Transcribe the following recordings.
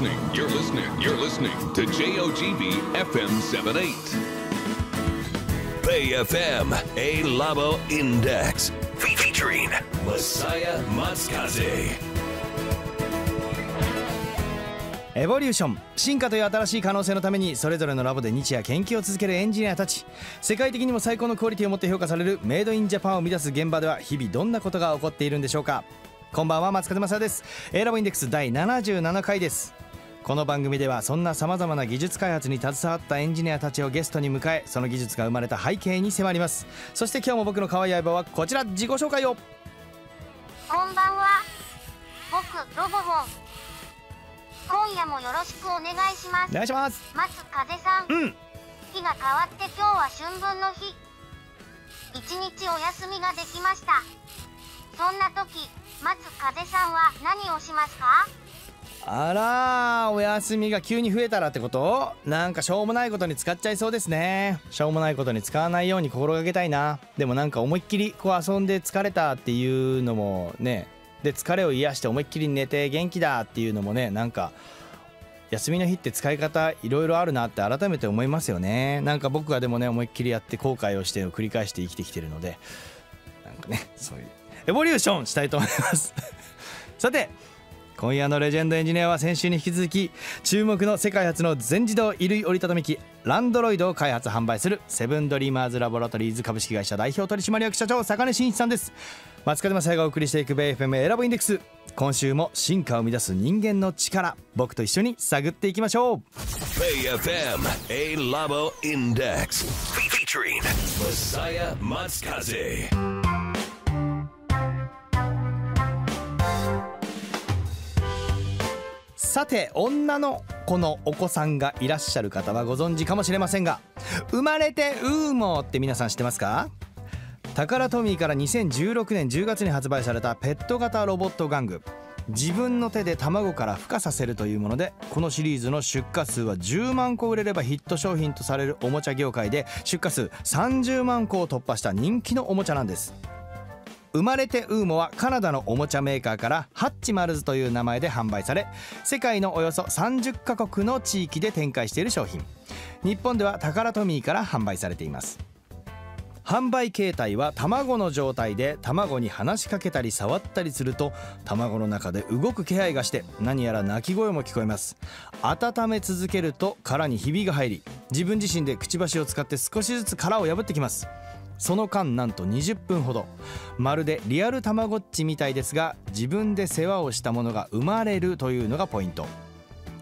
listening, you're listening, you're listening to JOGB FM 78. Bay FM, A Labo Index, featuring Messiah Matsukaze. エボリューション進化という新しい可能性のためにそれぞれのラボで日夜研究を続けるエンジニアたち世界的にも最高のクオリティを持って評価されるメイドインジャパンを生み出す現場では日々どんなことが起こっているんでしょうかこんばんは松風正です A ラボインデックス第77回ですこの番組ではそんなさまざまな技術開発に携わったエンジニアたちをゲストに迎えその技術が生まれた背景に迫りますそして今日も僕の可愛い相棒はこちら自己紹介をこんばんは僕ロボホン今夜もよろしくお願いしますお願いします松風さん、うん、日が変わって今日は春分の日一日お休みができましたそんな時松風さんは何をしますかあらお休みが急に増えたらってことなんかしょうもないことに使っちゃいそうですねしょうもないことに使わないように心がけたいなでもなんか思いっきりこう遊んで疲れたっていうのもねで疲れを癒して思いっきり寝て元気だっていうのもねなんか休みの日って使い方いろいろあるなって改めて思いますよねなんか僕がでもね思いっきりやって後悔をしてを繰り返して生きてきてるのでなんかねそういうエボリューションしたいと思いますさて今夜のレジェンドエンジニアは先週に引き続き注目の世界初の全自動衣類折りたたみ機ランドロイドを開発販売するセブンドリーマーズラボラトリーズ株式会社代表取締役社長坂根真一さんです松風正がお送りしていく BFM 選ぶインデックス今週も進化を生み出す人間の力僕と一緒に探っていきましょう BFM A Labo Index Featuring Masaya Matsukaze さて女の子のお子さんがいらっしゃる方はご存知かもしれませんが生まれてウーモーって皆さん知ってますかタカラトミーから2016年10月に発売されたペット型ロボット玩具自分の手で卵から孵化させるというものでこのシリーズの出荷数は10万個売れればヒット商品とされるおもちゃ業界で出荷数30万個を突破した人気のおもちゃなんです生まれてウーモはカナダのおもちゃメーカーからハッチマルズという名前で販売され世界のおよそ30カ国の地域で展開している商品日本ではタカラトミーから販売されています販売形態は卵の状態で卵に話しかけたり触ったりすると卵の中で動く気配がして何やら鳴き声も聞こえます温め続けると殻にひびが入り自分自身でくちばしを使って少しずつ殻を破ってきますその間なんと20分ほどまるでリアルたまごっちみたいですが自分で世話をしたものが生まれるというのがポイント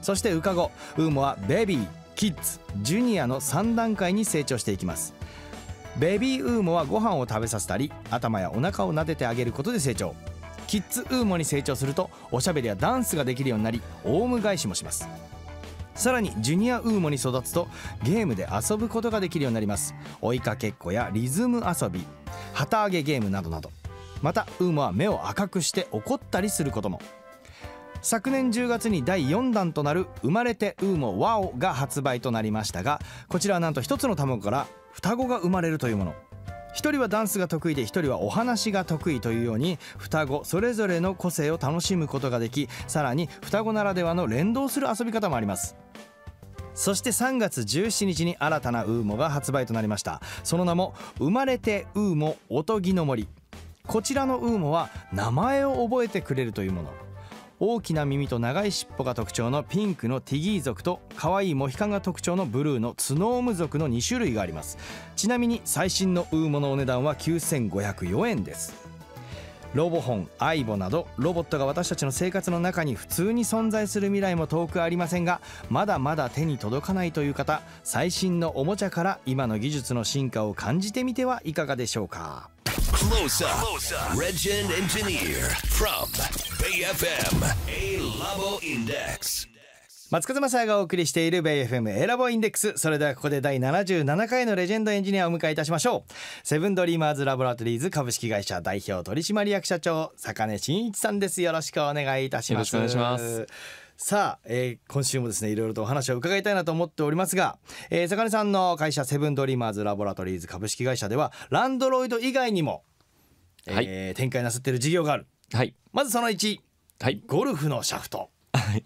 そして羽化後ウーモはベビーキッズジュニアの3段階に成長していきますベビーウーモはご飯を食べさせたり頭やお腹を撫でてあげることで成長キッズウーモに成長するとおしゃべりやダンスができるようになりオウム返しもしますさらにジュニアウーモに育つとゲームで遊ぶことができるようになります追いかけっこやリズム遊び旗揚げゲームなどなどまたウーモは目を赤くして怒ったりすることも昨年10月に第4弾となる「生まれてウーモワオ」が発売となりましたがこちらはなんと1つの卵から双子が生まれるというもの1人はダンスが得意で1人はお話が得意というように双子それぞれの個性を楽しむことができさらに双子ならではの連動する遊び方もありますそして3月17日に新たなウーモが発売となりましたその名も「生まれてウーモおとぎの森」こちらのウーモは名前を覚えてくれるというもの大きな耳と長い尻尾が特徴のピンクのティギー族と可愛いモヒカンが特徴のブルーのツノーム族の2種類がありますちなみに最新のウーモのお値段は9504円ですロボホンアイボなどロボットが私たちの生活の中に普通に存在する未来も遠くありませんがまだまだ手に届かないという方最新のおもちゃから今の技術の進化を感じてみてはいかがでしょうか Close up. Close up. f m A Labo Index. 松風正也がお送りしているベイ FM エラボインデックスそれではここで第77回のレジェンドエンジニアをお迎えいたしましょうセブンドリーマーズラボラトリーズ株式会社代表取締役社長坂根真一さんですよろしくお願いいたしますよろしくお願いしますさあ、えー、今週もですねいろいろとお話を伺いたいなと思っておりますが、えー、坂根さんの会社セブンドリーマーズラボラトリーズ株式会社ではランドロイド以外にも、えー、はい、展開なさっている事業がある、はい、まずその1、はい、ゴルフのシャフト。はい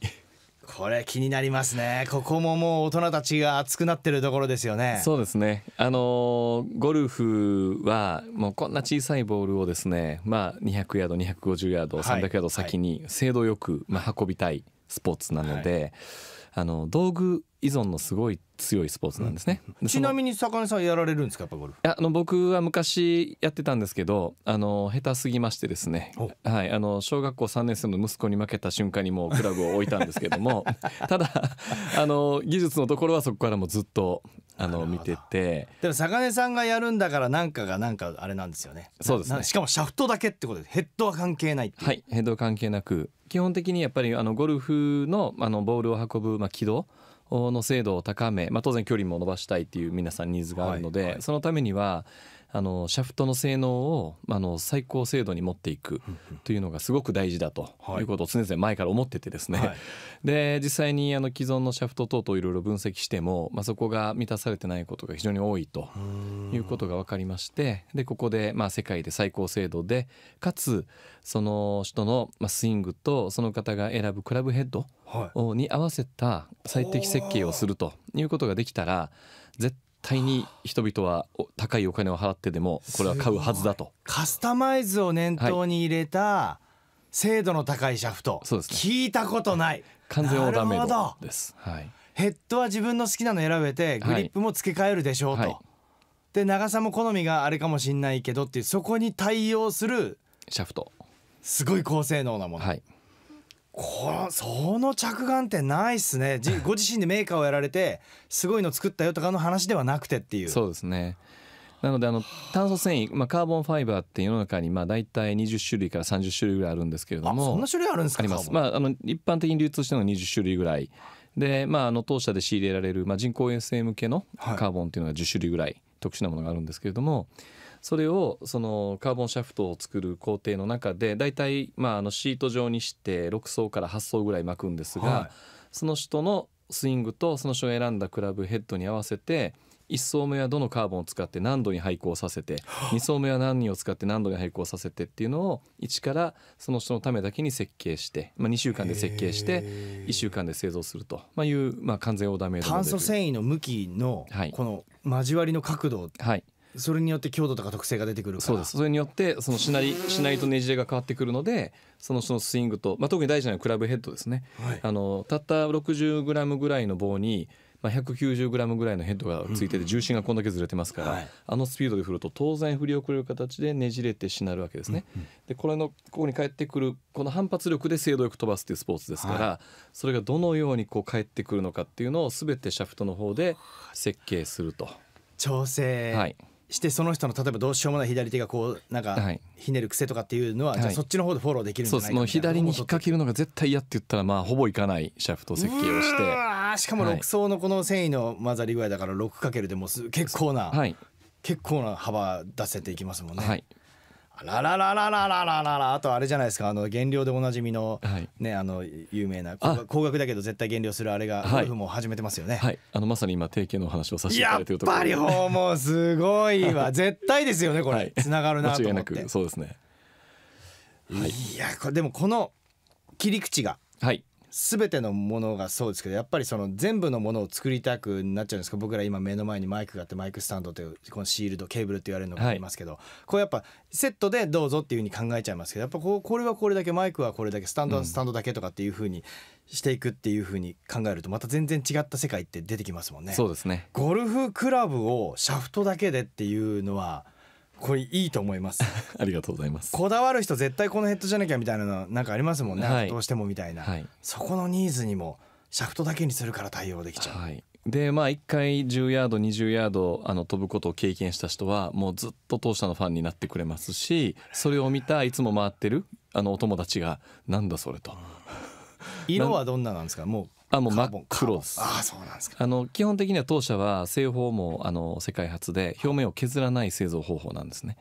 これ気になりますねここももう大人たちが熱くなってるところですよねそうですねあのゴルフはもうこんな小さいボールをですねまあ200ヤード250ヤード300ヤード先に精度よくまあ運びたいスポーツなので、はい、あの道具依存のすごい強いスポーツなんですね、うん、ちなみに坂根さんやられるんですかやっぱゴルフいやあの僕は昔やってたんですけどあの下手すぎましてですね、はい、あの小学校3年生の息子に負けた瞬間にもうクラブを置いたんですけども ただあの技術のところはそこからもずっとあの見ててでも坂根さんがやるんだからなんかがなんかあれなんですよねそうですねしかもシャフトだけってことでヘッドは関係ないはいヘッドは関係なく基本的にやっぱりあのゴルフのあのボールを運ぶ、まあ、軌道の精度を高め、まあ、当然距離も伸ばしたいっていう皆さんニーズがあるので、はいはい、そのためにはあのシャフトの性能をあの最高精度に持っていくというのがすごく大事だということを常々前から思っててですね、はい、で実際にあの既存のシャフト等々いろいろ分析しても、まあ、そこが満たされてないことが非常に多いということが分かりましてでここでまあ世界で最高精度でかつその人のスイングとその方が選ぶクラブヘッドに合わせた最適設計をするということができたら絶対対に人々は高いお金を払ってでもこれは買うはずだとカスタマイズを念頭に入れた精度の高いシャフト、はい、聞いたことない、は完全オーダーメイドです、はい、ヘッドは自分の好きなの選べてグリップも付け替えるでしょうと、で長さも好みがあれかもしれないけどっていうそこに対応するシャフトすごい高性能なもの、はい、こその着眼点ないっすね ご自身でメーカーをやられてすごいの作ったよとかの話ではなくてっていうそうですねなのであの炭素繊維、まあ、カーボンファイバーって世の中にまあ大体20種類から30種類ぐらいあるんですけれどもそんな種類あるんですかあります、まあ、あの一般的に流通してるのが20種類ぐらいで、まあ、あの当社で仕入れられる、まあ、人工衛星向けのカーボンっていうのが10種類ぐらい特殊なものがあるんですけれども、はいそれをそのカーボンシャフトを作る工程の中で大体まああのシート状にして6層から8層ぐらい巻くんですが、はい、その人のスイングとその人が選んだクラブヘッドに合わせて1層目はどのカーボンを使って何度に廃校させて2 層目は何人を使って何度に廃校させてっていうのを一からその人のためだけに設計して、まあ、2週間で設計して1週間で製造すると、まあ、いう、まあ、完全オーダーメイド炭素繊維の向きのこの交わりの角度、はい、はいそれによって強度とか特性が出てくるからそうですそれによってそのしなりしなりとねじれが変わってくるのでそのそのスイングと、まあ、特に大事なのはクラブヘッドですね、はい、あのたった 60g ぐらいの棒に、まあ、190g ぐらいのヘッドがついてて重心がこんだけずれてますから、うんあのスピードで振ると当然振り遅れる形でねじれてしなるわけですね。うんうん、でこれのここに返ってくるこの反発力で精度よく飛ばすっていうスポーツですから、はい、それがどのようにこう返ってくるのかっていうのを全てシャフトの方で設計すると。調整、はい、してその人の例えばどうしようもない左手がこうなんかひねる癖とかっていうのは、はい、じゃあそっちの方でフォローできるんじゃないかそう左に引っ掛けるのが絶対嫌って言ったらまあほぼいかないシャフト設計をしてしかも6層のこの繊維の混ざり具合だから6るでもす結構な、はい、結構な幅出せていきますもんね。はいらららららららららあとあれじゃないですかあの減量でおなじみの、はい、ねあの有名な高額だけど絶対減量するあれがゴルフも始めてますよね。はい、あのまさに今提携の話をさせていただいてるところ。やっぱりもうすごいわ 絶対ですよねこれ、はい、繋がるなと思って。そうですね。はい、いやこれでもこの切り口が。はい全てのものがそうですけどやっぱりその全部のものを作りたくなっちゃうんですか僕ら今目の前にマイクがあってマイクスタンドというこのシールドケーブルって言われるのがありますけど、はい、こうやっぱセットでどうぞっていうふうに考えちゃいますけどやっぱここれはこれだけマイクはこれだけスタンドはスタンドだけとかっていうふうにしていくっていうふうに考えるとまた全然違った世界って出てきますもんね。そうですねゴルフクラブをシャフトだけでっていうのはこれいいと思います ありがとうございますこだわる人絶対このヘッドじゃなきゃみたいなのなんかありますもんね、はい、どうしてもみたいな、はい、そこのニーズにもシャフトだけにするから対応できちゃう、はいでまあ、一回10ヤード20ヤードあの飛ぶことを経験した人はもうずっと当社のファンになってくれますしそれを見たいつも回ってるあのお友達が「なんだそれ」と。色はどんななんですかもうあもう真っ黒です。あそうなんですか。あの基本的には当社は製法もあの世界初で表面を削らない製造方法なんですね。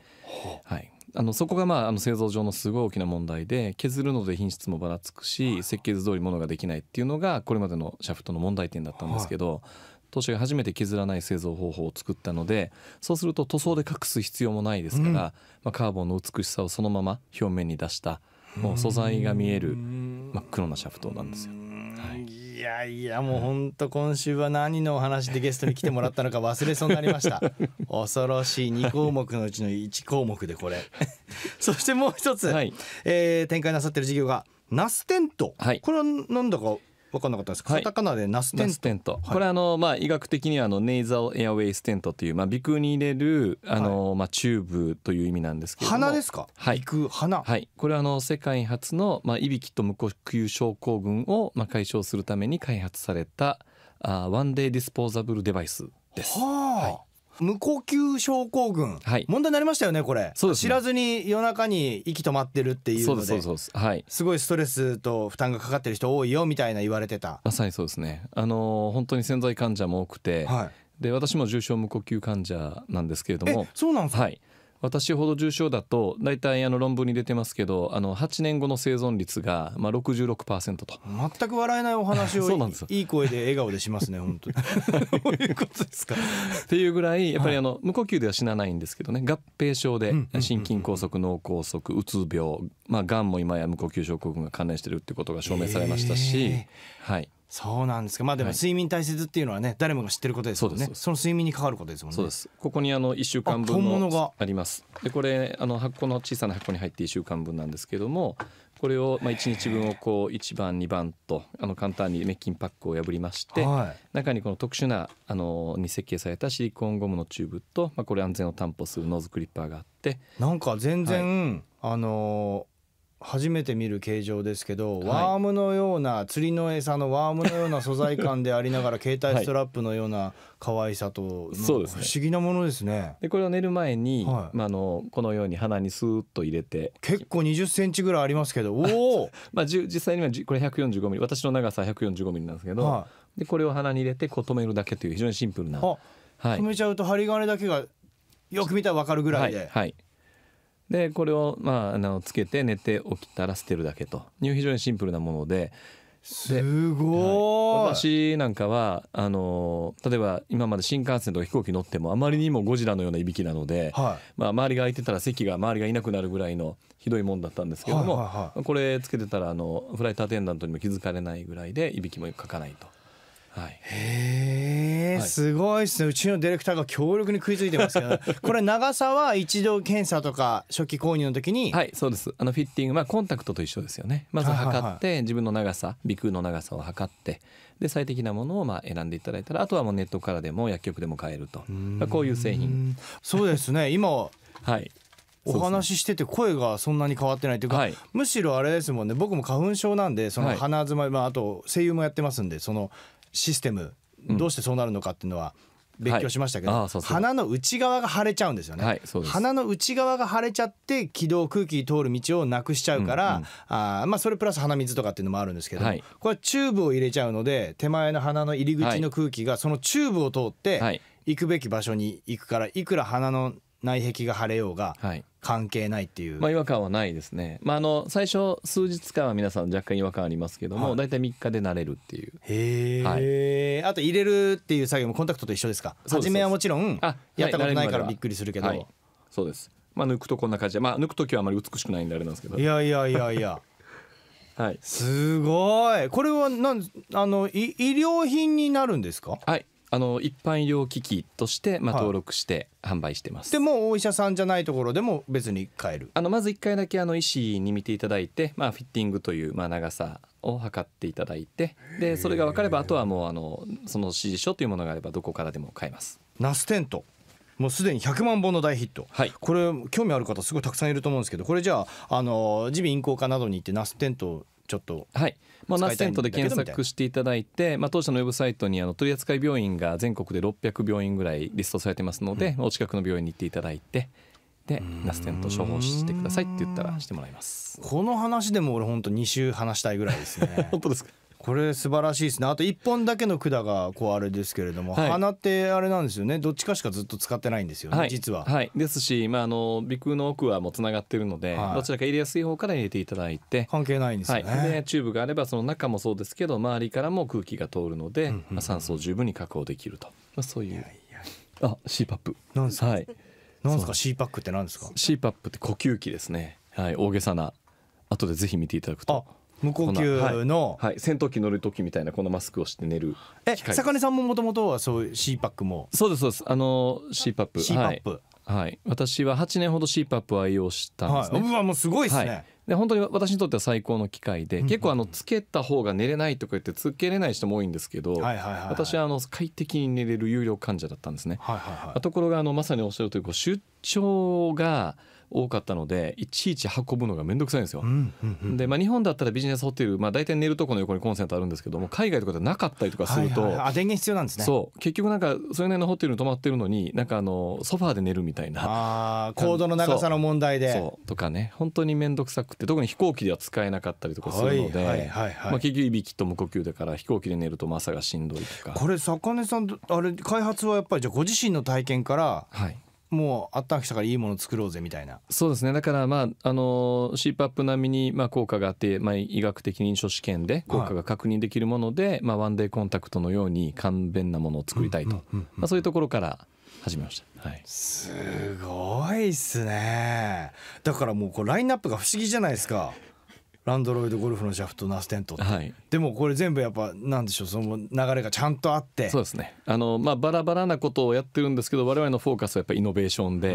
はい。あのそこがまああの製造上のすごい大きな問題で削るので品質もばらつくし、設計図通りものができないっていうのがこれまでのシャフトの問題点だったんですけど、当社が初めて削らない製造方法を作ったのでそうすると塗装で隠す必要もないですから、うん、まあ、カーボンの美しさをそのまま表面に出したもう素材が見える真っ黒なシャフトなんですよ。はい、いやいやもう本当今週は何のお話でゲストに来てもらったのか忘れそうになりました 恐ろしい2項目のうちの1項目でこれ そしてもう一つ、はい、えー、展開なさってる事業がナステント、はい、これはなんだか分かんなかったです。カタカナでナステント。はい、テントこれあのまあ医学的にはあのネイザルエアウェイステントというまあ鼻腔に入れるあの、まあチューブという意味なんですけど鼻ですか？はい。鼻腔鼻。はい。これはあの世界初のまあいびきと無呼吸症候群をまあ解消するために開発されたあワンデイディスポーザブルデバイスです。はあ。はい無呼吸症候群、はい、問題になりましたよねこれそうです、ね、知らずに夜中に息止まってるっていうのですはい、すごいストレスと負担がかかってる人多いよみたいな言われてたまさにそうですねあの本当に潜在患者も多くて、はい、で私も重症無呼吸患者なんですけれどもそうなんですか、はい私ほど重症だと大体あの論文に出てますけどあの8年後の生存率がまあ66%と全く笑えないお話を そうなんですいい声で笑顔でしますね本当に どういうことですかっていうぐらいやっぱりあの、無呼吸では死なないんですけどね合併症で心筋梗塞脳梗塞うつ病まあがんも今や無呼吸症候群が関連してるってことが証明されましたし、はいそうなんですか。まあでも睡眠大切っていうのはね、誰もが知ってることですもんね。そその睡眠に関わることですもんね。そうです。ここにあの一週間分のあります。でこれあの箱の小さな箱に入って一週間分なんですけども、これをまあ一日分をこう一番二番とあの簡単に滅菌パックを破りまして、はい、中にこの特殊なあのに設計されたシリコンゴムのチューブと、まあこれ安全を担保するノーズクリッパーがあって、なんか全然、はい、あのー初めて見る形状ですけど、はい、ワームのような釣りの餌のワームのような素材感でありながら 携帯ストラップのような可愛さと、そうですね、不思議なものですね。でこれを寝る前に、はい、まあ、あのこのように鼻にスーッと入れて結構2 0ンチぐらいありますけどおお まあ実際にはこれ1 4 5ミリ私の長さ1 4 5ミリなんですけど、はい、でこれを鼻に入れてこう止めるだけという非常にシンプルな。はい、止めちゃうと針金だけがよく見たら分かるぐらいで。はいでこれを、まあ、あのつけて寝て起きたら捨てるだけと非常にシンプルなもので。すごい、はい、私なんかはあの例えば今まで新幹線とか飛行機乗ってもあまりにもゴジラのようないびきなので、はい、まあ、周りが空いてたら席が周りがいなくなるぐらいのひどいもんだったんですけども、はいはいはい、これつけてたらあのフライトアテンダントにも気づかれないぐらいでいびきもかかないと。はい、へえ、はい、すごいですねうちのディレクターが強力に食いついてますけど これ長さは一度検査とか初期購入の時にはいそうですあのフィッティングまあコンタクトと一緒ですよねまず測って、自分の長さ鼻腔の長さを測ってで最適なものをまあ選んでいただいたらあとはもうネットからでも薬局でも買えると、まあ、こういう製品そうですね今はいお話ししてて声がそんなに変わってないというか、はい、むしろあれですもんね僕も花粉症なんでその鼻づまり、はい、まあ、あと声優もやってますんでそのシステムどうしてそうなるのかっていうのは勉強しましたけど、はい、鼻の内側が腫れちゃうんですよね、はい、鼻の内側が腫れちゃって気道空気通る道をなくしちゃうから、うんうん、あまあ、それプラス鼻水とかっていうのもあるんですけど、はい、これチューブを入れちゃうので手前の鼻の入り口の空気がそのチューブを通って、行くべき場所に行くからいくら鼻の内壁が腫れようが関係ないっていう、まあ、違和感はないですね、まあ、あの最初数日間は皆さん若干違和感ありますけども、はい、大体3日で慣れるっていうへえ、はい、あと入れるっていう作業もコンタクトと一緒ですか初めはもちろんやったことないからびっくりするけど、はい、そうですまあ抜くとこんな感じでまあ抜く時はあまり美しくないんであれなんですけどいやいやいやいやはい、すごいこれはなんあの医療品になるんですかはいあの一般医療機器としてまあ登録して販売してます。でもうお医者さんじゃないところでも別に買えるあのまず1回だけあの医師に見ていただいて、まあ、フィッティングというまあ長さを測っていただいてでそれが分かればあとはもうあのその指示書というものがあればどこからでも買えます。ナステントもうすでに100万本の大ヒット、はいこれ興味ある方すごいたくさんいると思うんですけどこれじゃあの耳鼻咽喉科などに行ってナステントをちょっとはい、まあ、ナスセントで検索していただいて、まあ、当社のウェブサイトにあの取扱病院が全国で600病院ぐらいリストされてますので、うん、お近くの病院に行っていただいて。でナステント処方してくださいって言ったらしてもらいますこの話でも俺本当2週話したいぐらいですね 本当ですかこれ素晴らしいですねあと1本だけの管がこうあれですけれども、はい、鼻ってあれなんですよねどっちかしかずっと使ってないんですよね、はい、実は、はい、ですし、まあ、あの鼻腔の奥はもうつながってるので、どちらか入れやすい方から入れていただいて関係ないんですよね、でチューブがあればその中もそうですけど周りからも空気が通るので、うんうん、酸素を十分に確保できると、まあ、そういういやいやあ CPAP なんですか、はい、なんですか CPAP って何ですか CPAP って呼吸器ですねはい大げさな後でぜひ見ていただくと無呼吸の、はい、はい、戦闘機乗る時みたいなこのマスクをして寝るえ坂根さんももともとはそういう CPAP もそうですそうですあの CPAP c はいはい、私は8年ほど CPAP を愛用したんですね、はい、うわもうすごいですね、はい、で本当に私にとっては最高の機会で、うん、結構あのつけた方が寝れないとか言ってつけれない人も多いんですけど、はいはいはいはい、私はあの快適に寝れる有料患者だったんですね、はいはいはい、ところがあのまさにおっしゃるとおりこう出張が多かったのでいちいち運ぶのが面倒くさいんですよ。うんうんうん、で、まあ、日本だったらビジネスホテル、まあ、大体寝るとこの横にコンセントあるんですけども海外とかでなかったりとかすると、はいはい、あ電源必要なんですねそう結局なんかそれなりのホテルに泊まってるのになんかあのソファーで寝るみたいなあコードの長さの問題でそうとかね本当に面倒くさくて特に飛行機では使えなかったりとかするので、はいはいまあ、結局いびきと無呼吸だから飛行機で寝ると朝がしんどいとかこれ坂根さんあれ開発はやっぱりじゃあご自身の体験から、はいもうあったかたからいいもの作ろうぜみたいなそうですねだからまああの CPAP 並みにまあ効果があって、まあ、医学的臨床試験で効果が確認できるもので、はい、まあ、ワンデーコンタクトのように簡便なものを作りたいと、まあ、そういうところから始めました、はい、すごいっすねだからもうこうラインナップが不思議じゃないですかランドロイドゴルフのシャフトナステント、はい、でもこれ全部やっぱなんでしょうその流れがちゃんとあってそうですねあの、まあ、バラバラなことをやってるんですけど我々のフォーカスはやっぱイノベーションで、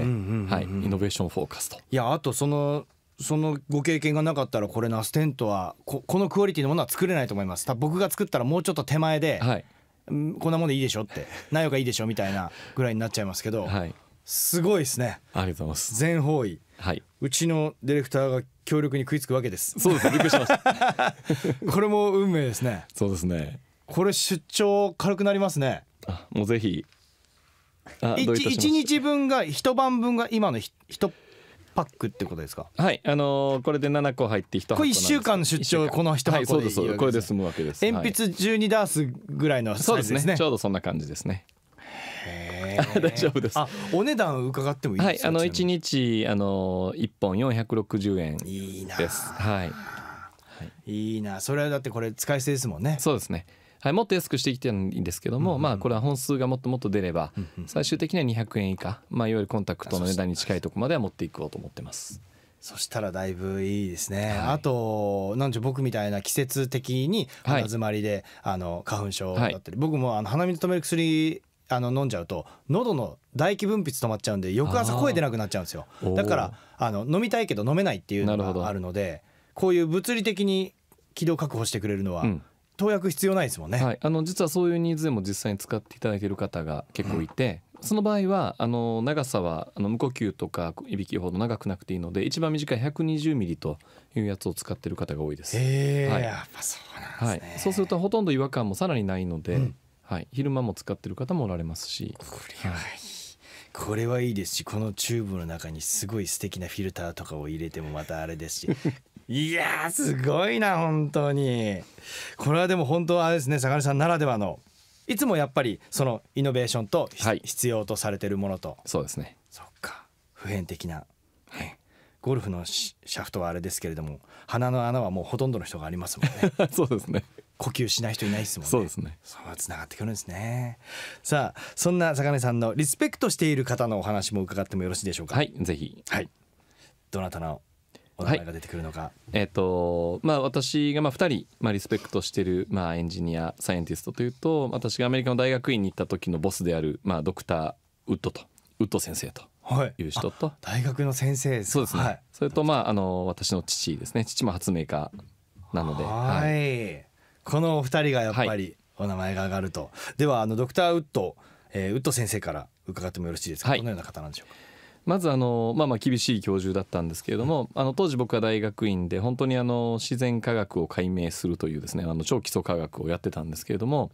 はい、イノベーションフォーカスと。いやあとそのそのご経験がなかったらこれナステントはここのクオリティのものは作れないと思います僕が作ったらもうちょっと手前で、はい、こんなもんでいいでしょってないがいいでしょみたいなぐらいになっちゃいますけど、はい、すごいですねありがとうございます全方位はいうちのディレクターが強力に食いつくわけですそうですびっくりしました これも運命ですねそうですねこれ出張軽くなりますねあもうぜひ一日分が一晩分が今の一パックってことですか。はい、あのー、これで七個入って一箱これ一週間の出張この一箱でいい、ねはい、そうです。これで済むわけです。鉛筆十二ダースぐらいのサイズですね。そうですね。ちょうどそんな感じですね。ね 大丈夫ですあお値段伺ってもいいですか、はい、あの1日あの1本460円ですいいなはい、い、いなそれはだってこれ使い捨てですもんねそうですねはい、もっと安くしてきてるんですけども、うんうん、まあこれは本数がもっともっと出れば、うんうん、最終的には200円以下、まあ、いわゆるコンタクトの値段に近いとこまでは持っていこうと思ってます。そしたらだいぶいいですね。はい、あと、なんちゅう僕みたいな季節的に鼻詰まりで、はい、あの花粉症だったり、はい、僕もあの鼻水止める薬あの飲んじゃうと喉の唾液分泌止まっちゃうんで翌朝声出なくなっちゃうんですよだからあの飲みたいけど飲めないっていうのがあるのでこういう物理的に気道確保してくれるのは、うん投薬必要ないですもんね、はい、あの実はそういうニーズでも実際に使っていただける方が結構いて、うん、その場合はあの長さはあの無呼吸とかいびきほど長くなくていいので一番短い120ミリというやつを使っている方が多いです。へーやっぱそうなんですね、そうするとほとんど違和感もさらにないので、うんはい、昼間も使ってる方もおられますしこれはいい、これはいいですしこのチューブの中にすごい素敵なフィルターとかを入れてもまたあれですし いやすごいな本当にこれはでも本当はあれですね坂根さんならではのいつもやっぱりそのイノベーションと、はい、必要とされてるものとそうですねそっか普遍的な、はい、ゴルフのシャフトはあれですけれども鼻の穴はもうほとんどの人がありますもんね そうですね呼吸しない人いないですもんねそうですねそうつながってくるんですねさあそんな坂根さんのリスペクトしている方のお話も伺ってもよろしいでしょうかはいぜひはいどなたのお名前が出てくるのか、はい、えっ、ー、とまあ私がまあ2人、まあ、リスペクトしてる、まあ、エンジニアサイエンティストというと私がアメリカの大学院に行った時のボスである、まあ、ドクターウッドとウッド先生と。いう人と、大学の先生そうですね、はい、それとまああの私の父ですね父も発明家なのではい、はいこのお二人がやっぱりお名前が上がると、はい、ではあのドクターウッド、えー、ウッド先生から伺ってもよろしいですか、はい、どのような方なんでしょうかまずあの、まあ、まあ厳しい教授だったんですけれども、あの当時僕は大学院で本当にあの自然科学を解明するというですねあの超基礎科学をやってたんですけれども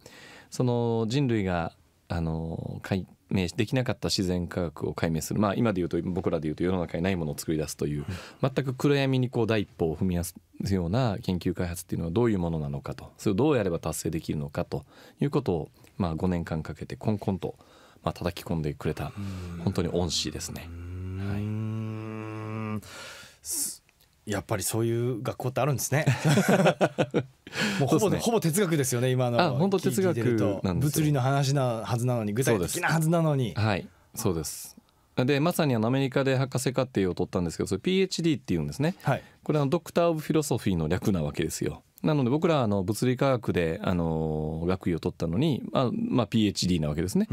その人類があの解明できなかった自然科学を解明する、まあ、今で言うと僕らで言うと世の中にないものを作り出すという全く暗闇にこう第一歩を踏み出すような研究開発っていうのはどういうものなのかとそれをどうやれば達成できるのかということを、まあ、5年間かけてこんこんと、まあ叩き込んでくれた本当に恩師ですね。はいやっぱりそういう学校ってあるんですね。もうほぼ、ね、ほぼ哲学ですよね今の。あ本当哲学物理の話なはずなのに具体的なはずなのに。はいそうです。でまさにアメリカで博士課程を取ったんですけどそれ PhD っていうんですね、はい、これはドクター・オブ・フィロソフィーの略なわけですよ。なので僕らあの物理科学であの学位を取ったのに、まあまあ、PhD なわけですね。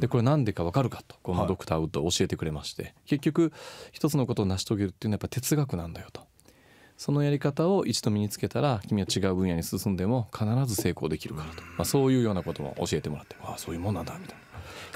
でこれなんでかわかるかとこのドクター・ウッド教えてくれまして、結局一つのことを成し遂げるっていうのはやっぱ哲学なんだよと。そのやり方を一度身につけたら君は違う分野に進んでも必ず成功できるからと、まあ、そういうようなことも教えてもらってああそういうもんなんだみたいな。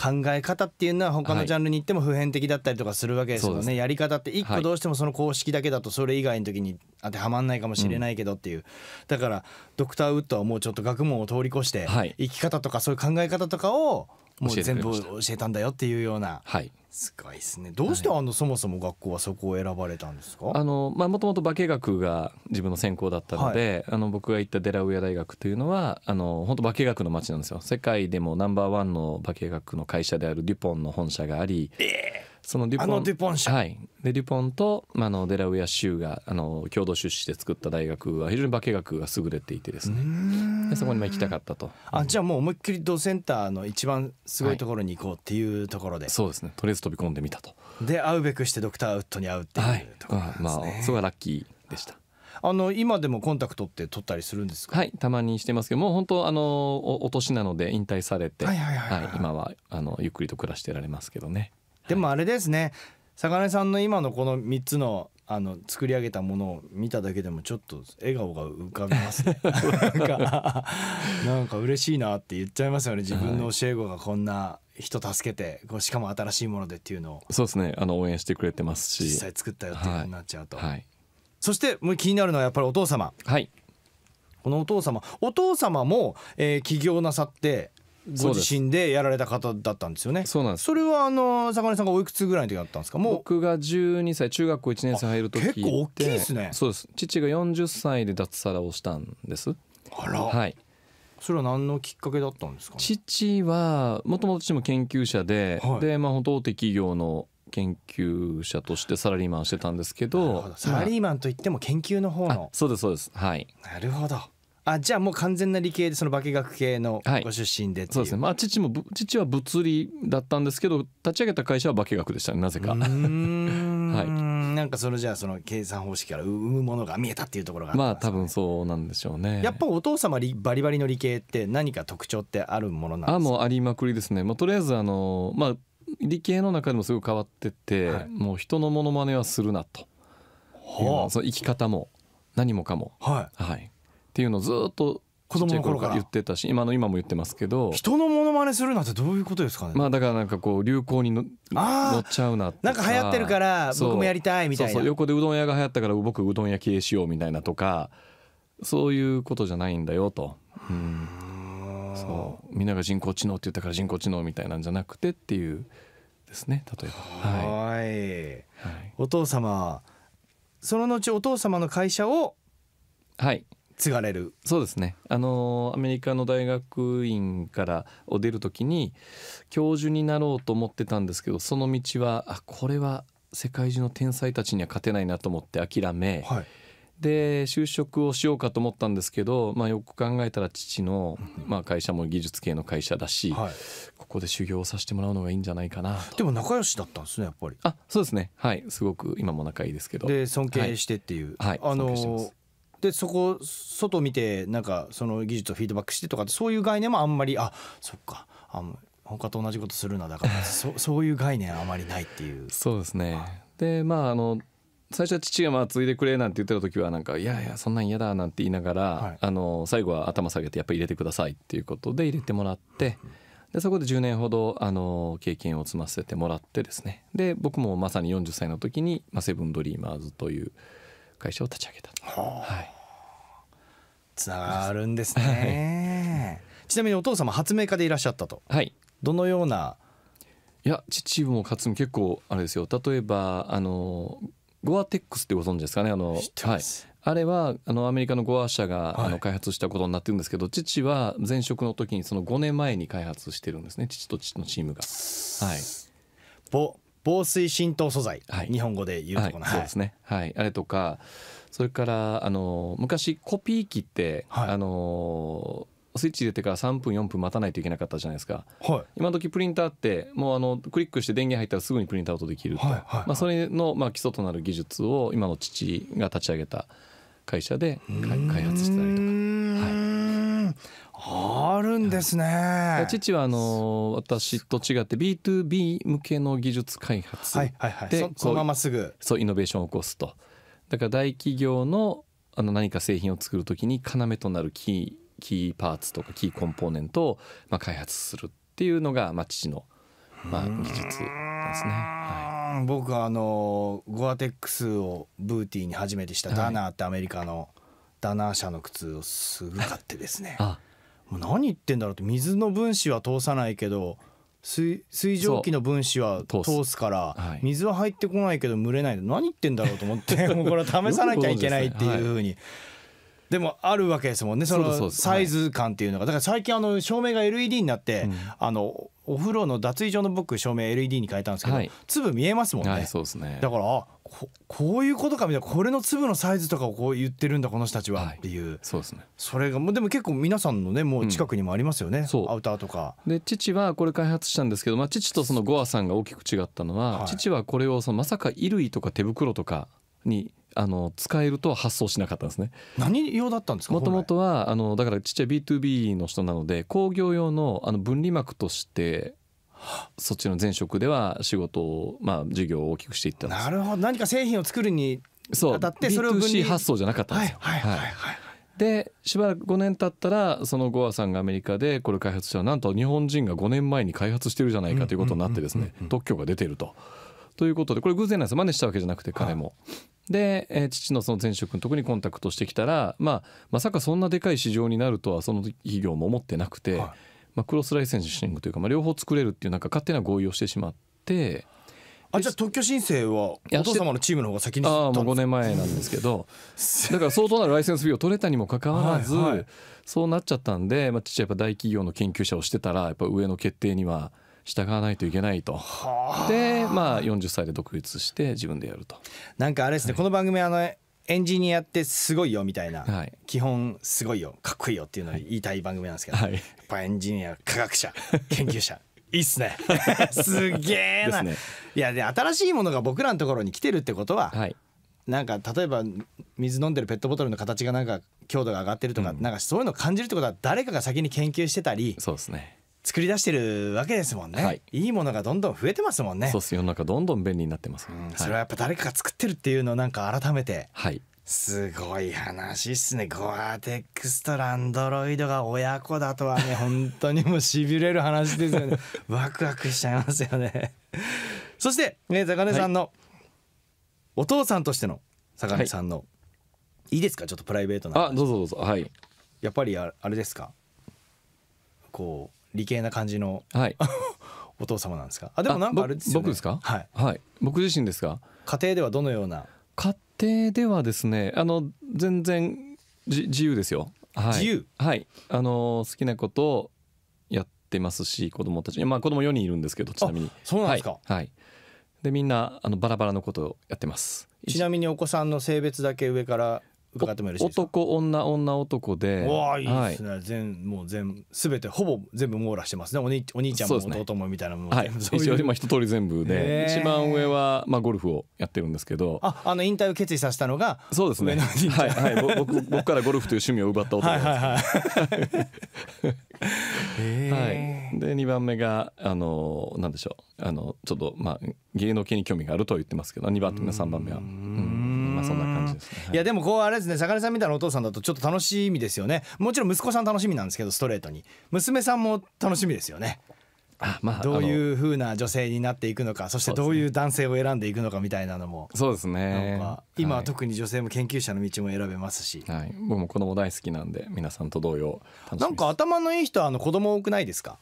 考え方っていうのは他のジャンルに行っても普遍的だったりとかするわけですよね、はい、やり方って一個どうしてもその公式だけだとそれ以外の時に当てはまんないかもしれないけどっていう、うん、だからドクター・ウッドはもうちょっと学問を通り越して、生き方とかそういう考え方とかをもう全部教えたんだよっていうような。はいすごいですね。どうしてあの、そもそも学校はそこを選ばれたんですか。あのまあもともと化学が自分の専攻だったので、はい、あの僕が行ったデラウェア大学というのはあの本当化学の街なんですよ。世界でもナンバーワンの化学の会社であるデュポンの本社があり。えーそのデュポンあのデュポン社、はい、でデュポンと、まあ、のデラウェア州があの共同出資で作った大学は非常に化学が優れていてですねでそこに行きたかったとあじゃあもう思いっきりドセンターの一番すごいところに行こうっていうところで、はい、そうですねとりあえず飛び込んでみたとで会うべくしてドクター・ウッドに会うっていうところですね、はい、まあ、そこはラッキーでしたあの今でもコンタクトって取ったりするんですか。はい、たまにしてますけど、もう本当あのお年なので引退されて、はい、はいはい、今はあのゆっくりと暮らしてられますけどね。でもあれですね坂根さんの今のこの3つのあの作り上げたものを見ただけでもちょっと笑顔が浮かびますね なんかなんか嬉しいなって言っちゃいますよね自分の教え子がこんな人助けてこうしかも新しいものでっていうのをそうですねあの応援してくれてますし実際作ったよっていうふうになっちゃうと、はいはい、そしてもう気になるのはやっぱりお父様はいこのお父様お父様も、えー、起業なさってご自身でやられた方だったんですよねそうなんですそれはあの坂根さんがおいくつぐらいの時だったんですかもう僕が十二歳中学校一年生入る時結構大きいですねそうです父が四十歳で脱サラをしたんですあらはいそれは何のきっかけだったんですか、ね、父はもともと父も研究者で、はい、でまあ本当大手企業の研究者としてサラリーマンしてたんですけどサラリーマンといっても研究の方の、そうですそうですはいなるほどあじゃあもう完全な理系でその化学系のご出身で、はい、そうですね、まあ、父も父は物理だったんですけど立ち上げた会社は化学でしたねなぜか。はい、なんかそのじゃあその計算方式から生むものが見えたっていうところが、ね、まあ多分そうなんでしょうねやっぱお父様バリバリの理系って何か特徴ってあるものなんですかあもうありまくりですね、まあ、とりあえずあの、まあ、理系の中でもすごく変わってて、はい、もう人のものまねはするなと、はあ、そう生き方も何もかも。はい、はいっていうのをずっと子供の頃から言ってたし今の今も言ってますけど人のモノマネするなんてどういうことですかねまあだからなんかこう流行にの乗っちゃうななんか流行ってるから僕もやりたいみたいなそうそう横でうどん屋が流行ったから僕うどん屋経営しようみたいなとかそういうことじゃないんだよと、うん、そうみんなが人工知能って言ったから人工知能みたいなんじゃなくてっていうですね例えばはい、はい、お父様その後お父様の会社をはい継がれるそうですねあのアメリカの大学院からを出る時に教授になろうと思ってたんですけどその道はあこれは世界中の天才たちには勝てないなと思って諦め、はい、で就職をしようかと思ったんですけど、まあ、よく考えたら父の、まあ、会社も技術系の会社だし、はい、ここで修行させてもらうのがいいんじゃないかなでも仲良しだったんですねやっぱりあそうですねはいすごく今も仲いいですけどで尊敬してっていう、はい、はい、あのでそこ外見てなんかその技術をフィードバックしてとかってそういう概念もあんまりあそっかあ他と同じことするなだから そそういう概念あまりないっていうそうですね、でまああの最初は父がまあ継いでくれなんて言ってた時はなんか「いやいやそんなん嫌だ」なんて言いながら、はい、あの最後は頭下げてやっぱり入れてくださいっていうことで入れてもらって。でそこで10年ほどあの経験を積ませてもらってですねで僕もまさに40歳の時に「まあ、セブンドリーマーズ」という会社を立ち上げたはい、つながるんですね、ちなみにお父様発明家でいらっしゃったと、はい、どのようないや父も勝結構あれですよ例えばあのゴアテックスってご存知ですかねあの、はい、あれはあのアメリカのゴア社が、はい、あの開発したことになってるんですけど父は前職の時にその5年前に開発してるんですね父と父のチームが。はい、ぼ防水浸透素材、はい、日本語で言うとこはい、そうですね、はい、あれとかそれからあの昔コピー機って、はい、あのスイッチ入れてから3分4分待たないといけなかったじゃないですか、はい、今時プリンターってもうあのクリックして電源入ったらすぐにプリントアウトできると、はいまあ、それのまあ基礎となる技術を今の父が立ち上げた会社で開発したりとか。はい、ああるんですね、はい、父はあの私と違って B2B 向けの技術開発で、はいはい、そのまますぐそうイノベーションを起こすとだから大企業のあの何か製品を作る時に要となるキーキーパーツとかキーコンポーネントをまあ開発するっていうのがまあ父のまあ技術ですね。はい僕はあのゴアテックスをブーティーに初めてしたダナーってアメリカのダナー社の靴をすぐ買ってですね、あもう何言ってんだろうって水の分子は通さないけど水水蒸気の分子は通すから、水は入ってこないけど蒸れない何言ってんだろうと思って もうこれは試さなきゃいけないっていうふうに。でもあるわけですもんねそのサイズ感っていうのがだから最近あの照明が LED になって、うん、あのお風呂の脱衣所の僕照明 LED に変えたんですけど、はい、粒見えますもんね、はい、そうですねだからここういうことかみたいなこれの粒のサイズとかをこう言ってるんだこの人たちはっていう、はい、そうですねそれがもうでも結構皆さんのねもう近くにもありますよね、うん、アウターとかで父はこれ開発したんですけど、まあ、父とそのゴアさんが大きく違ったのは、はい、父はこれをそのまさか衣類とか手袋とかにあの使えるとは発想しなかったんですね何用だったんですかもともとはあのだからちっちゃい B2B の人なので工業用のあの分離膜としてそっちの前職では仕事をまあ事業を大きくしていったんですなるほど何か製品を作るにあたってそれを分離発想じゃなかったんですよ。はいはいはい、はいでしばらく5年経ったらそのゴアさんがアメリカでこれ開発したなんと日本人が5年前に開発してるじゃないかということになってですね特許が出てると。ということでこれ偶然なんです真似したわけじゃなくて彼も。で、えー、父のその前職のとこにコンタクトしてきたら、まあ、まさかそんなでかい市場になるとはその企業も思ってなくて、はい、まあ、クロスライセンシングというか、まあ、両方作れるっていうなんか勝手な合意をしてしまって。あじゃあ特許申請はお父様のチームの方が先にああもう5年前なんですけど だから相当なライセンス費用取れたにもかかわらず、はいはい、そうなっちゃったんで、まあ、父はやっぱ大企業の研究者をしてたらやっぱ上の決定には従わないといけないと。でまあ40歳で独立して自分でやると。なんかあれですね、はい、この番組あのエンジニアってすごいよみたいな、はい、基本すごいよかっこいいよっていうのを言いたい番組なんですけど、はい、やっぱエンジニア科学者研究者 いいっすね すげえな、ね、いやで新しいものが僕らのところに来てるってことは、はい、なんか例えば水飲んでるペットボトルの形がなんか強度が上がってるとか、うん、なんかそういうのを感じるってことは誰かが先に研究してたりそうですね作り出してるわけですもんね、はい、いいものがどんどん増えてますもんねそうです世の中どんどん便利になってます、うんはい、それはやっぱ誰かが作ってるっていうのをなんか改めてはいすごい話っすねゴアテックスとアンドロイドが親子だとはね 本当にもうしびれる話ですよねワクワクしちゃいますよねそしてね坂根さんの、はい、お父さんとしての坂根さんの、はい、いいですかちょっとプライベートなあどうぞどうぞはいやっぱりあれですかこう理系な感じの、はい、お父様なんですかあでもなんかあれです、ね、僕ですか、はい、はい、僕自身ですか家庭ではどのような家庭ではですねあの全然じ自由ですよ、はい、自由はいあの好きなことをやってますし子供たちまあ子供四人いるんですけどちなみにそうなんですか、はい、はい、でみんなあのバラバラのことをやってますちなみにお子さんの性別だけ上から伺ってもよろしいですか男女女男でわいいですね、はい、全もう全全てほぼ全部網羅してますねおにお兄ちゃんも弟もみたいなもの、ね、はい、一応今一通り全部で一番上は、まあ、ゴルフをやってるんですけどああの引退を決意させたのがそうですねはい、はい、僕僕からゴルフという趣味を奪った男です、はい はい、で2番目があの何でしょうあのちょっとまあ芸能系に興味があると言ってますけど2番目3番目は。うんそんな感じですね、はい、いやでもこうあれですね坂根さんみたいなお父さんだとちょっと楽しみですよねもちろん息子さん楽しみなんですけどストレートに娘さんも楽しみですよねあまあ、どういうふうな女性になっていくのかそしてどういう男性を選んでいくのかみたいなのもそうですね今は特に女性も研究者の道も選べますし、はい、僕も子供大好きなんで皆さんと同様なんか頭のいい人はあの子供多くないですか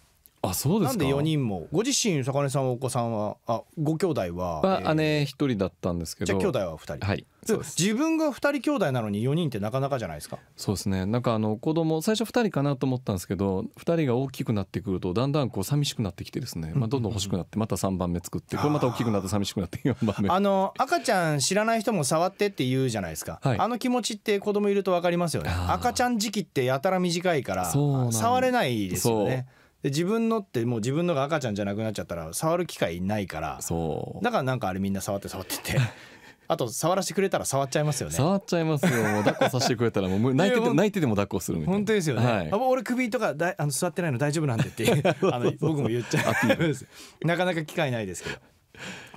あそうですなんで4人もご自身坂根さんお子さんはあご兄弟は、はえー姉一人だったんですけじどゃあ兄弟は2人、はいそうです自分が2人兄弟なのに4人ってなかなかじゃないですかそうですねなんかあの子供最初2人かなと思ったんですけど2人が大きくなってくるとだんだんこう寂しくなってきてですね、まあ、どんどん欲しくなってまた3番目作ってこれまた大きくなって寂しくなって4番目あの赤ちゃん知らない人も触ってって言うじゃないですか、はいあの気持ちって子供いると分かりますよね赤ちゃん時期ってやたら短いからそう触れないですよねで自分のってもう自分のが赤ちゃんじゃなくなっちゃったら触る機会ないからそうだからなんかあれみんな触って触ってって あと触らせてくれたら触っちゃいますよね触っちゃいますよもう抱っこさせてくれたらもう 泣いてて泣いてても抱っこするみたいな本当ですよね、はい、あ俺首とかだあの座ってないの大丈夫なんでって あの僕も言っちゃうなかなか機会ないですけど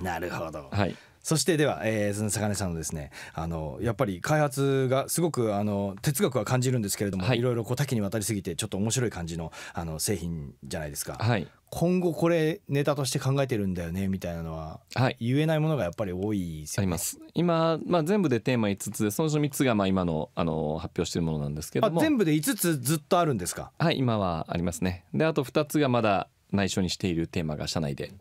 なるほど、はい、そしてでは、えー、坂根さんのですねあのやっぱり開発がすごくあの哲学は感じるんですけれども、はい、ろいろこう多岐にわたりすぎてちょっと面白い感じのあの製品じゃないですか、はい、今後これネタとして考えてるんだよねみたいなのは、はい、言えないものがやっぱり多い、ね、あります今、まあ、全部でテーマ5つでそのう3つがまあ今のあの発表しているものなんですけども全部で5つずっとあるんですかはい今はありますねであと2つがまだ内緒にしているテーマが社内で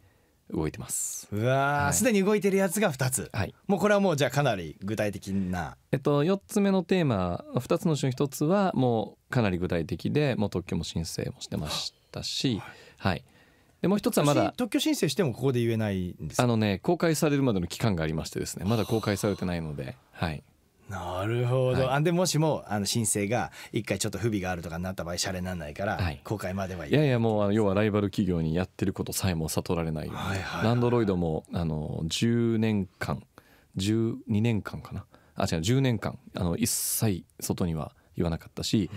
動いてますうわすで、はい、に動いてるやつが2つ、はい、もうこれはもうじゃあかなり具体的な、えっと、4つ目のテーマ2つのうちの1つはもうかなり具体的でもう特許も申請もしてましたし、はい、でもう1つはまだ特許申請してもここで言えないんですあのね公開されるまでの期間がありましてですねまだ公開されてないのではいなるほど、はい、でもしもあの申請が一回ちょっと不備があるとかになった場合シャレにならないから、はい、公開まではいいやいやもう要はライバル企業にやってることさえも悟られないよランドロイドもあの10年間12年間かなあ違う10年間あの一切外には言わなかったし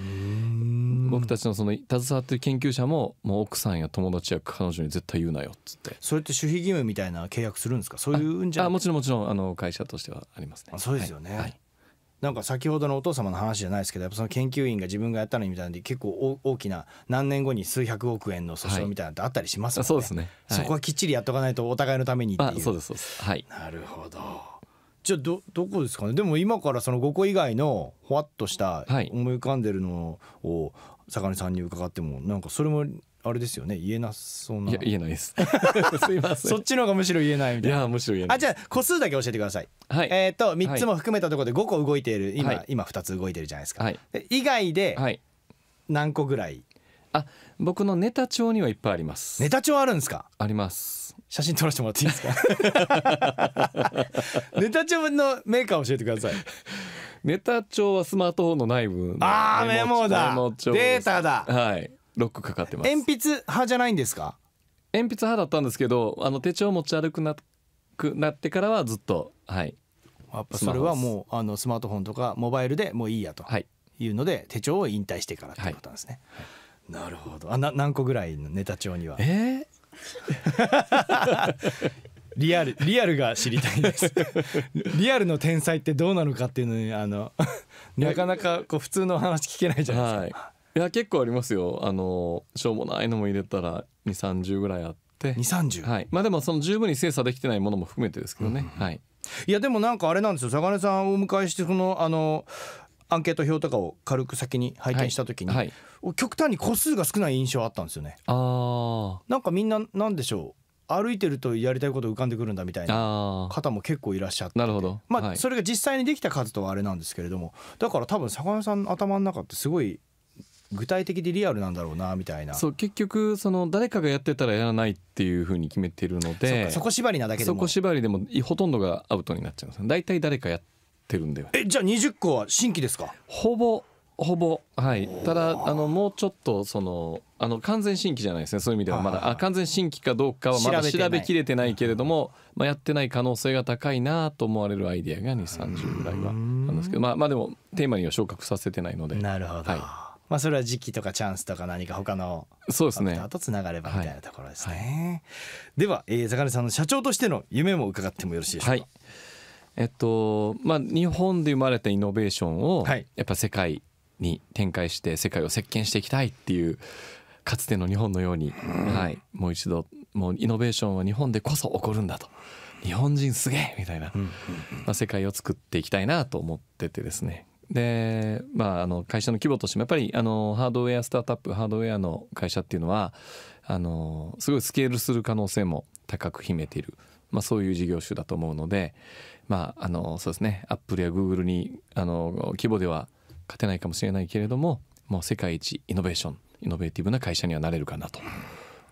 僕たちのその携わってる研究者ももう奥さんや友達や彼女に絶対言うなよっつってそれって守秘義務みたいな契約するんですかそういうんじゃあもちろんもちろんあの会社としてはありますねそうですよね、はいなんか先ほどのお父様の話じゃないですけどやっぱその研究員が自分がやったのにみたいなで結構大きな何年後に数百億円の訴訟みたいなのってあったりしますよね,、そうですねそこはきっちりやっとかないとお互いのためにっていうそうですそうですはいなるほどじゃどどこですかねでも今からその5個以外のほわっとした思い浮かんでるのを坂根さんに伺ってもなんかそれもあれですよね言えなそうないや言えないです すいませんそっちの方がむしろ言えないみたいないやむしろ言えないあじゃあ個数だけ教えてください、はい、えっ、ー、と3つも含めたところで5個動いている今、はい、今2つ動いてるじゃないですか、はい、以外で何個ぐらい、あ僕のネタ帳にはいっぱいありますネタ帳あるんですかあります写真撮らせてもらっていいですか ネタ帳のメーカー教えてください ネタ帳はスマートフォンの内部ああメモだデータだはいロックかかってます鉛筆派じゃないんですか鉛筆派だったんですけどあの手帳持ち歩くなくなってからはずっとはいやっぱそれはもうあのスマートフォンとかモバイルでもういいやというので、はい、手帳を引退してからってことなんですね、はい、なるほどあな何個ぐらいのネタ帳にはえー リアルリアルが知りたいです リアルの天才ってどうなのかっていうのにあのなかなかこう普通の話聞けないじゃないですか、はいいや結構ありますよあのしょうもないのも入れたら2 3 0ぐらいあって2 3 0はいまあでもその十分に精査できてないものも含めてですけどね、うんうん、はいいやでもなんかあれなんですよ坂根さんをお迎えしてそのあのアンケート表とかを軽く先に拝見した時に、はい、はい、極端に個数が少ない印象あったんですよねあなんかみんな何でしょう歩いてるとやりたいこと浮かんでくるんだみたいな方も結構いらっしゃってなるほど、まあ、はい、それが実際にできた数とはあれなんですけれどもだから多分坂上さん頭の中ってすごい具体的でリアルなんだろうなみたいなそう結局その誰かがやってたらやらないっていうふうに決めてるのでそこ縛りなだけでもそこ縛りでもほとんどがアウトになっちゃうます大体誰かやってるんだよえじゃあ20個は新規ですかほぼほぼはいただあのもうちょっとそのあの完全新規じゃないですねそういう意味ではまだあ完全新規かどうかはまだ調べきれてないけれども、まあ、やってない可能性が高いなと思われるアイディアが2 3 0ぐらいはなんですけどまあまあでもテーマには昇格させてないのでなるほど、はいまあ、それは時期とかチャンスとか何か他のそうですねとつながればみたいなところですね。はいはい、では、えー、坂根さんの社長としての夢も伺ってもよろしいでしょうか。はいえっとまあ、日本で生まれたイノベーションをやっぱ世界に展開して世界を席巻していきたいっていうかつての日本のように、はい、もう一度もうイノベーションは日本でこそ起こるんだと日本人すげえみたいな、まあ、世界を作っていきたいなと思っててですねで、まあ、あの会社の規模としてもやっぱりあのハードウェアスタートアップハードウェアの会社っていうのはあのすごいスケールする可能性も高く秘めている、まあ、そういう事業種だと思うので、まあ、あのそうですねアップルやグーグルにあの規模では勝てないかもしれないけれどももう世界一イノベーションイノベーティブな会社にはなれるかなと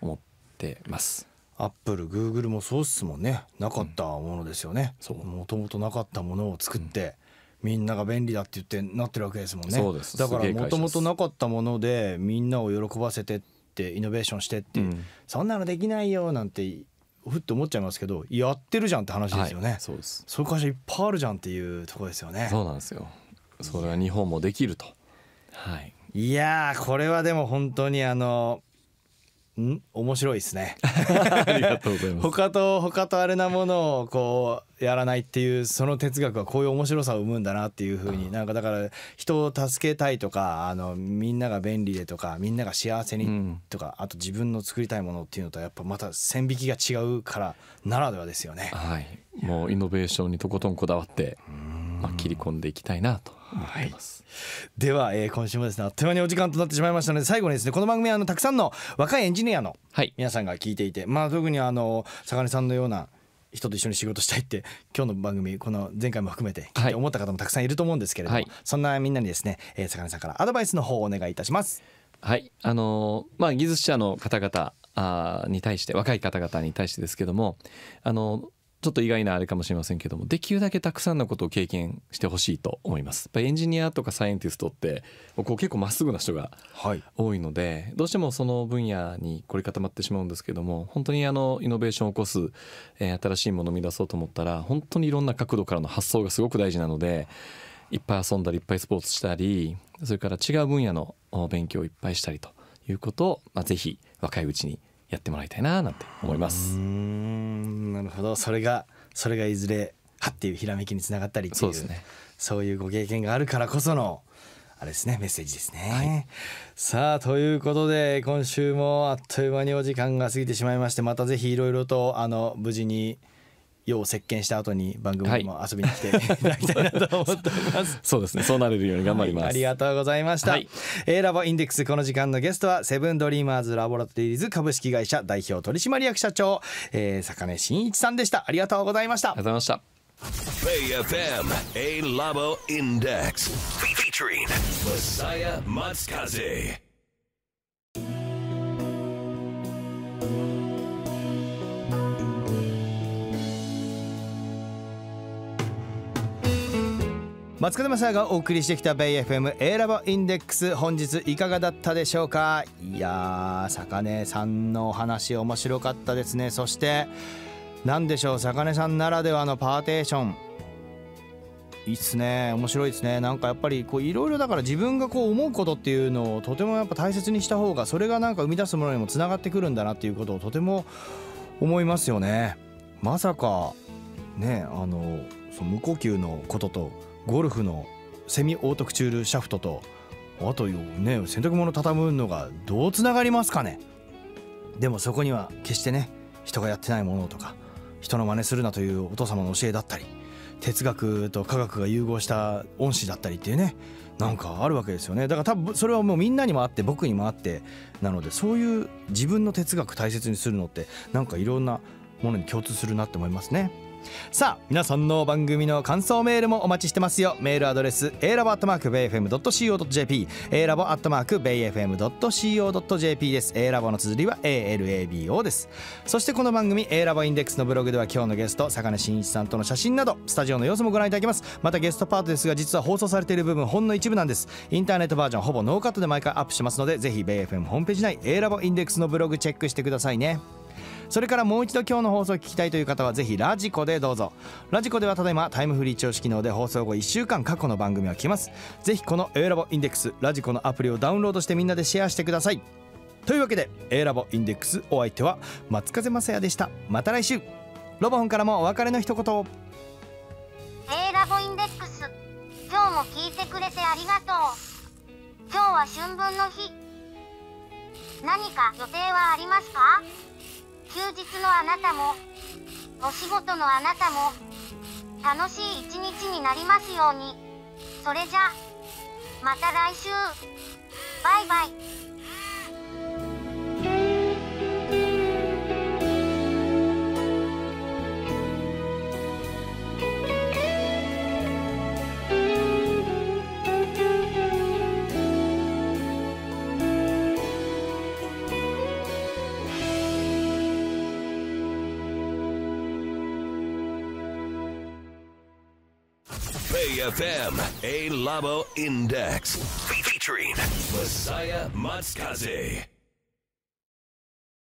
思ってます。アップルグーグルもそうっすもんねなかったものですよねもともとなかったものを作って、うんみんなが便利だって言ってなってるわけですもんね。だからもともとなかったものでみんなを喜ばせてってイノベーションしてって、うん、そんなのできないよなんてふって思っちゃいますけどやってるじゃんって話ですよね、はい、そうですそういう会社いっぱいあるじゃんっていうとこですよねそうなんですよそれは日本もできるとはいいやこれはでも本当にあのん面白いですね ありがとうございます他と他とあれなものをこうやらないっていうその哲学はこういう面白さを生むんだなっていうふうになんかだから人を助けたいとかあのみんなが便利でとかみんなが幸せにとか、うん、あと自分の作りたいものっていうのとやっぱまた線引きが違うからならではですよね。はい、もうイノベーションにとことんこだわって、まあ、切り込んでいきたいなとはい、では、えー、今週もですねあっという間にお時間となってしまいましたので最後にですねこの番組あのたくさんの若いエンジニアの皆さんが聞いていて、はい、まあ特にあの坂根さんのような人と一緒に仕事したいって今日の番組この前回も含めてて思った方もたくさんいると思うんですけれども、はい、そんなみんなにですね、えー、坂根さんからアドバイスの方をお願いいたします。はいあのー、まあ、技術者の方々に対して若い方々に対してですけどもあのーちょっと意外なあれかもしれませんけどもできるだけたくさんのことを経験してほしいと思いますやっぱエンジニアとかサイエンティストってこう結構まっすぐな人が多いので、はい、どうしてもその分野に凝り固まってしまうんですけども本当にあのイノベーションを起こす、えー、新しいものを生み出そうと思ったら本当にいろんな角度からの発想がすごく大事なのでいっぱい遊んだりいっぱいスポーツしたりそれから違う分野の勉強をいっぱいしたりということを、まあ、ぜひ若いうちにやってもらいたいななんて思います。うんなるほどそれがそれがいずれはっていうひらめきにつながったりっていうそう、ね,、そういうご経験があるからこそのあれですねメッセージですね。はい、さあということで今週もあっという間にお時間が過ぎてしまいましてまたぜひいろいろとあの無事に。よう席巻した後に番組も遊びに来ていただきたいなと思っております そうですねそうなれるように頑張ります、はい、ありがとうございました、はい、A ラボインデックスこの時間のゲストはセブンドリーマーズラボラトリーズ株式会社代表取締役社長、えー、坂根真一さんでしたありがとうございましたありがとうございました AFM A Labo Index featuring m s a Matsukaze. 松方正也がお送りしてきたベイ FM A ラボインデックス本日いかがだったでしょうかいやー坂根さんのお話面白かったですねそして何でしょう坂根さんならではのパーテーションいいっすね面白いですねなんかやっぱりこういろいろだから自分がこう思うことっていうのをとてもやっぱ大切にした方がそれがなんか生み出すものにもつながってくるんだなっていうことをとても思いますよねまさかねあのその無呼吸のこととゴルフのセミオートクチュールシャフトとあとね洗濯物畳むのがどうつながりますかねでもそこには決してね人がやってないものとか人の真似するなというお父様の教えだったり哲学と科学が融合した恩師だったりっていうねなんかあるわけですよねだから多分それはもうみんなにもあって僕にもあってなのでそういう自分の哲学大切にするのってなんかいろんなものに共通するなって思いますね。さあ皆さんの番組の感想メールもお待ちしてますよメールアドレス a ラボアットマーク BayFM.co.jp a ラボアットマーク BayFM.co.jp です a ラボの綴りは ALABO ですそしてこの番組 a ラボインデックスのブログでは今日のゲスト坂根真一さんとの写真などスタジオの様子もご覧いただけますまたゲストパートですが実は放送されている部分ほんの一部なんですインターネットバージョンほぼノーカットで毎回アップしますのでぜひ BayFM ホームページ内 a ラボインデックスのブログチェックしてくださいねそれからもう一度今日の放送を聞きたいという方はぜひラジコでどうぞラジコではただいまタイムフリー調子機能で放送後1週間過去の番組を聞きますぜひこの A ラボインデックスラジコのアプリをダウンロードしてみんなでシェアしてくださいというわけで A ラボインデックスお相手は松風雅也でしたまた来週ロボホンからもお別れの一言 A ラボインデックス今日も聞いてくれてありがとう今日は春分の日何か予定はありますか休日のあなたもお仕事のあなたも楽しい一日になりますようにそれじゃまた来週バイバイ FM A Labo Index featuring Messiah Matskaze.